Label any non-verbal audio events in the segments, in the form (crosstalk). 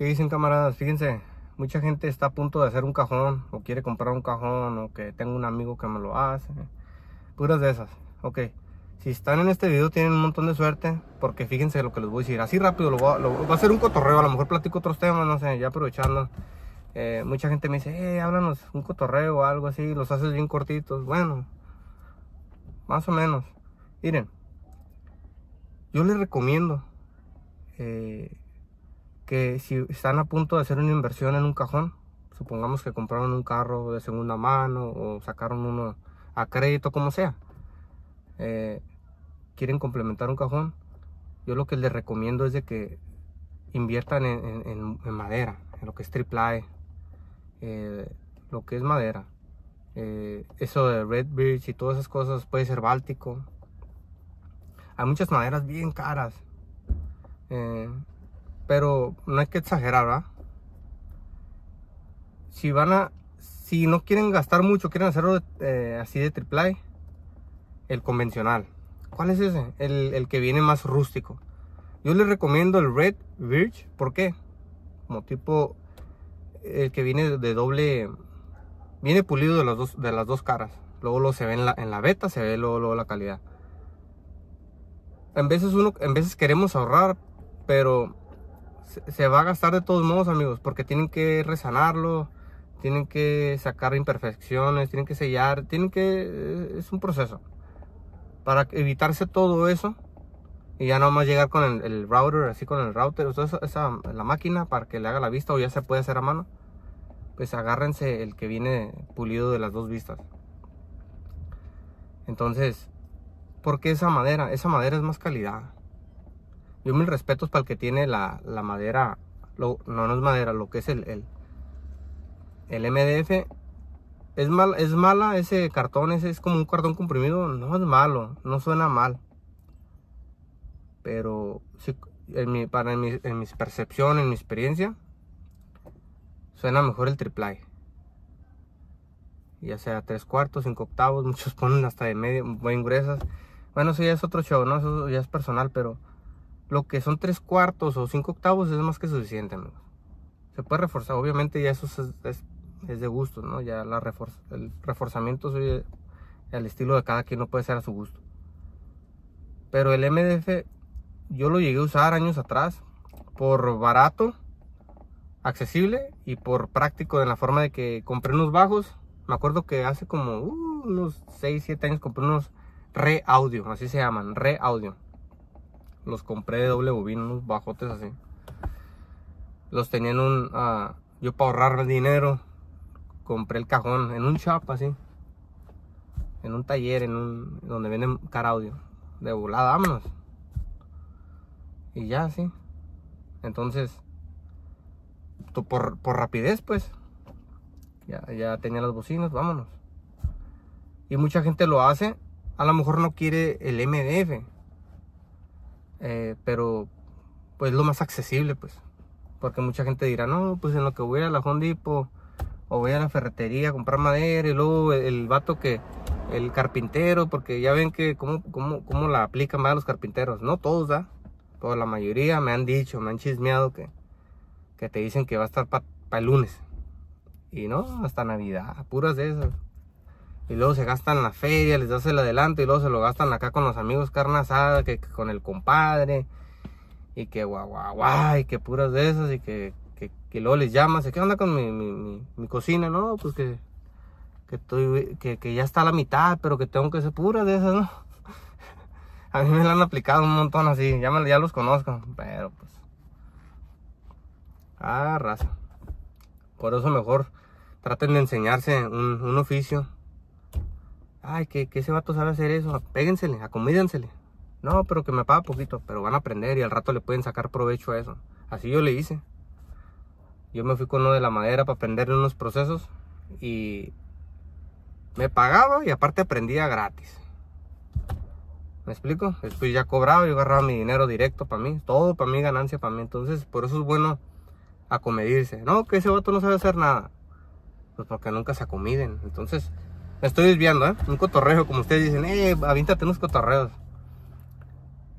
¿Qué dicen camaradas? Fíjense, mucha gente está a punto de hacer un cajón o quiere comprar un cajón o que tengo un amigo que me lo hace. Puras de esas. Ok, si están en este video tienen un montón de suerte porque fíjense lo que les voy a decir. Así rápido, lo voy a, hacer un cotorreo, a lo mejor platico otros temas, no sé, ya aprovechando. Eh, mucha gente me dice, eh háblanos un cotorreo o algo así, los haces bien cortitos. Bueno, más o menos. Miren, yo les recomiendo eh, que si están a punto de hacer una inversión en un cajón, supongamos que compraron un carro de segunda mano o sacaron uno a crédito, como sea, eh, quieren complementar un cajón, yo lo que les recomiendo es de que inviertan en, madera, en lo que es triple eh, lo que es madera. Eh, eso de Red Birch y todas esas cosas puede ser báltico. Hay muchas maderas bien caras pero no hay que exagerar, ¿verdad? Si van a, si no quieren gastar mucho, quieren hacerlo eh, así de triple el convencional. ¿Cuál es ese? El, que viene más rústico. Yo les recomiendo el Red Birch, ¿por qué? Como tipo, el que viene de doble, viene pulido de las dos, de las dos caras. Luego, lo se ve en la, en la beta, se ve luego, la calidad en veces uno en veces queremos ahorrar pero se, va a gastar de todos modos, amigos, porque tienen que resanarlo, tienen que sacar imperfecciones, tienen que sellar, tienen que... Eh, es un proceso. Para evitarse todo eso y ya más llegar con el, router, así con el router, o la máquina para que le haga la vista o ya se puede hacer a mano, pues agárrense el que viene pulido de las dos vistas. Entonces, ¿por qué esa madera? Esa madera es más calidad yo mil respetos para el que tiene la, madera, no, no es madera, lo que es el, el, MDF. Es, mal, es mala ese cartón, ese es como un cartón comprimido, no es malo, no suena mal. Pero en mi, para en mis percepción, en mi experiencia, suena mejor el triple ya sea tres cuartos, cinco octavos, (laughs) muchos ponen hasta de medio, muy gruesas. Bueno, eso ya es otro show, ¿no? Eso ya es personal, pero lo que son tres cuartos o cinco octavos es más que suficiente, amigos. Se puede reforzar, obviamente ya eso es, de gusto, ¿no? Ya la el reforzamiento soy el estilo de cada quien no puede ser a su gusto. Pero el MDF yo lo llegué a usar años atrás por barato, accesible y por práctico en la forma de que compré unos bajos. Me acuerdo que hace como uh, unos 6, 7 años compré unos re audio, así se llaman, re audio. Los compré de doble bobina, unos bajotes así. Los tenían un. Ah, yo para ahorrar dinero, compré el cajón en un shop así. En un taller, en un. donde venden car audio. De volada, vámonos. Y ya, así. Entonces. Por, por rapidez, pues. Ya, ya tenía las bocinas, vámonos. Y mucha gente lo hace. A lo mejor no quiere el MDF eh, pero pues lo más accesible, pues. Porque mucha gente dirá, no, pues en lo que voy a la hondipo o voy a la ferretería a comprar madera y luego el, vato que, el carpintero, porque ya ven que cómo, cómo, cómo la aplican más los carpinteros. No todos, ¿da? Pero la mayoría me han dicho, me han chismeado que, que te dicen que va a estar para el lunes. Y no, hasta Navidad, puras de esas y luego se gastan la feria, les das el adelanto y luego se lo gastan acá con los amigos carne asada, que, con el compadre y que guau guau y que puras de esas y que, que, que luego les llamas, ¿qué onda con mi, mi, cocina? No, pues que, que, estoy, que, ya está a la mitad, pero que tengo que ser pura de esas, ¿no? (laughs) a mí me la han aplicado un montón así, ya, ya los conozco, pero pues... Ah, raza. Por eso mejor traten de enseñarse un, un oficio Ay, que, ese vato sabe hacer eso. Péguensele, acomídensele. No, pero que me paga poquito, pero van a aprender y al rato le pueden sacar provecho a eso. Así yo le hice. Yo me fui con uno de la madera para aprender unos procesos y me pagaba y aparte aprendía gratis. ¿Me explico? Después ya cobraba, y agarraba mi dinero directo para mí, todo para mí, ganancia para mí. Entonces, por eso es bueno acomedirse. No, que ese vato no sabe hacer nada. Pues porque nunca se acomiden. Entonces, me estoy desviando, ¿eh? Un cotorreo, como ustedes dicen, eh, avíntate unos cotorreos.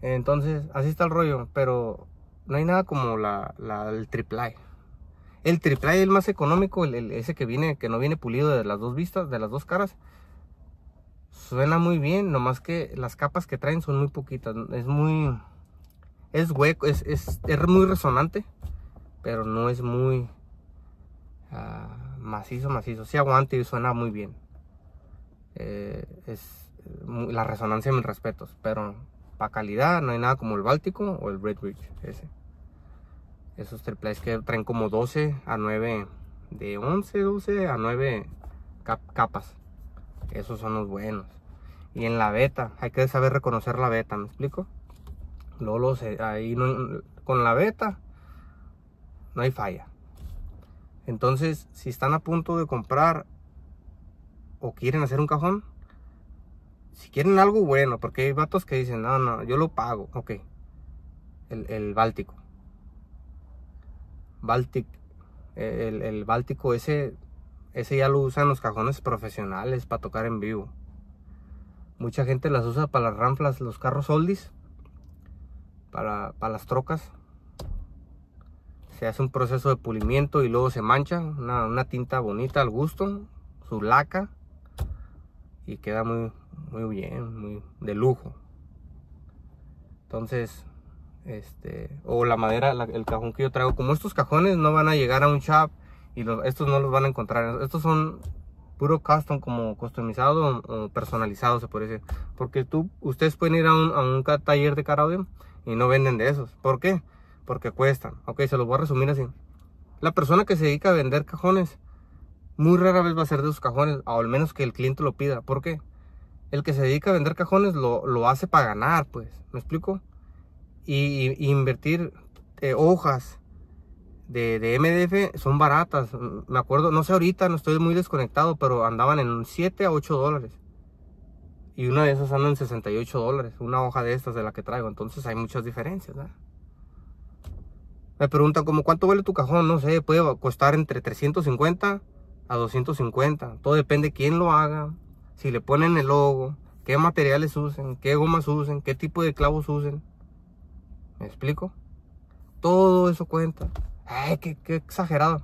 Entonces, así está el rollo, pero no hay nada como la, el triple El triple es el más económico, el, ese que viene, que no viene pulido de las dos vistas, de las dos caras. Suena muy bien, nomás que las capas que traen son muy poquitas. Es muy. Es hueco, es, es, es muy resonante, pero no es muy. Ah, macizo, macizo. Si sí aguanta y suena muy bien. Eh, es la resonancia, mis respetos, pero para calidad no hay nada como el Báltico o el Red ese. Esos triples que traen como 12 a 9, de 11, 12 a 9 capas. Esos son los buenos. Y en la beta, hay que saber reconocer la beta, ¿me explico? Eh, ahí con la beta no hay falla. Entonces, si están a punto de comprar o quieren hacer un cajón, si quieren algo bueno, porque hay vatos que dicen, no, no, yo lo pago, ok. El, el Báltico. Baltic, el, Báltico ese, ese ya lo usan los cajones profesionales para tocar en vivo. Mucha gente las usa para las ranflas, los carros oldies, para, las trocas. Se hace un proceso de pulimiento y luego se mancha, una, una tinta bonita al gusto, su laca y queda muy, muy bien, muy de lujo. Entonces, este, o la madera, el cajón que yo traigo, como estos cajones no van a llegar a un shop y estos no los van a encontrar. Estos son puro custom, como customizado o personalizado, se puede decir. Porque tú, ustedes pueden ir a un, taller de car audio y no venden de esos. porque Porque cuestan. Ok, se los voy a resumir así. La persona que se dedica a vender cajones muy rara vez va a ser de esos cajones, o al menos que el cliente lo pida. porque El que se dedica a vender cajones lo, lo hace para ganar, pues, ¿me explico? Y, invertir eh, hojas de, MDF son baratas. Me acuerdo, no sé ahorita, no estoy muy desconectado, pero andaban en 7 a 8 dólares. Y una de esas anda en 68 dólares, una hoja de estas de la que traigo. Entonces hay muchas diferencias, Me preguntan como, ¿cuánto vale tu cajón? No sé, puede costar entre 350 a 250. Todo depende quién lo haga, si le ponen el logo, qué materiales usen, qué gomas usen, qué tipo de clavos usen. ¿Me explico? Todo eso cuenta. ¡Ay, qué, exagerado!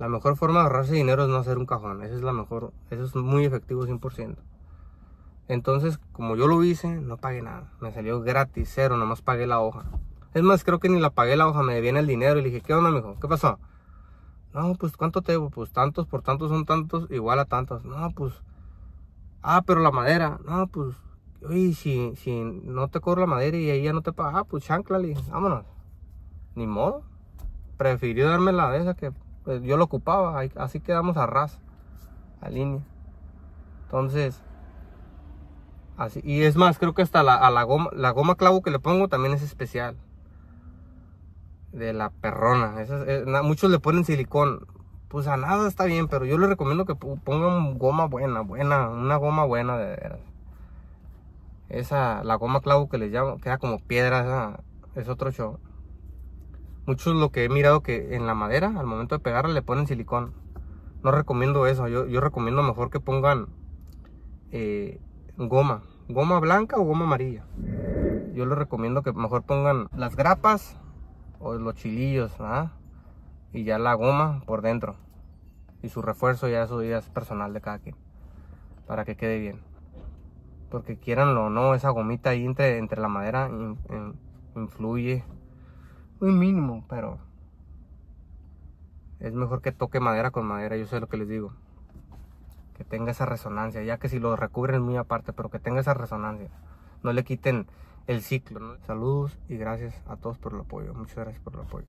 La mejor forma de ahorrarse dinero es no hacer un cajón. Eso es la mejor. Eso es muy efectivo 100%. Entonces, como yo lo hice, no pagué nada. Me salió gratis, cero, nomás pagué la hoja. Es más, creo que ni la pagué la hoja, me debían el dinero y le dije, ¿qué onda, mijo? ¿Qué pasó? No, pues ¿cuánto tengo, Pues tantos por tantos son tantos, igual a tantos. No, pues. Ah, pero la madera. No, pues. Oye, si, no te cobro la madera y ella no te paga, ah, pues chánclale, vámonos. Ni modo. Prefirió darme la de esa que pues, yo lo ocupaba. Así quedamos a ras, a línea. Entonces. Así, y es más, creo que hasta la goma, la goma clavo que le pongo también es especial de la perrona. Eh, muchos le ponen silicón. Pues a nada está bien, pero yo les recomiendo que pongan goma buena, buena, una goma buena de Esa, la goma clavo que les llamo, queda como piedra, es otro show. Muchos lo que he mirado que en la madera, al momento de pegarla, le ponen silicón. No recomiendo eso, yo, yo recomiendo mejor que pongan eh, goma, goma blanca o goma amarilla. Yo les recomiendo que mejor pongan las grapas o los chilillos, Y ya la goma por dentro. Y su refuerzo ya eso es personal de cada quien. Para que quede bien. Porque quieranlo o no, esa gomita ahí entre, entre la madera influye. Muy mínimo, pero... Es mejor que toque madera con madera, yo sé lo que les digo. Que tenga esa resonancia, ya que si lo recubren muy aparte, pero que tenga esa resonancia. No le quiten el ciclo. Saludos y gracias a todos por el apoyo. Muchas gracias por el apoyo.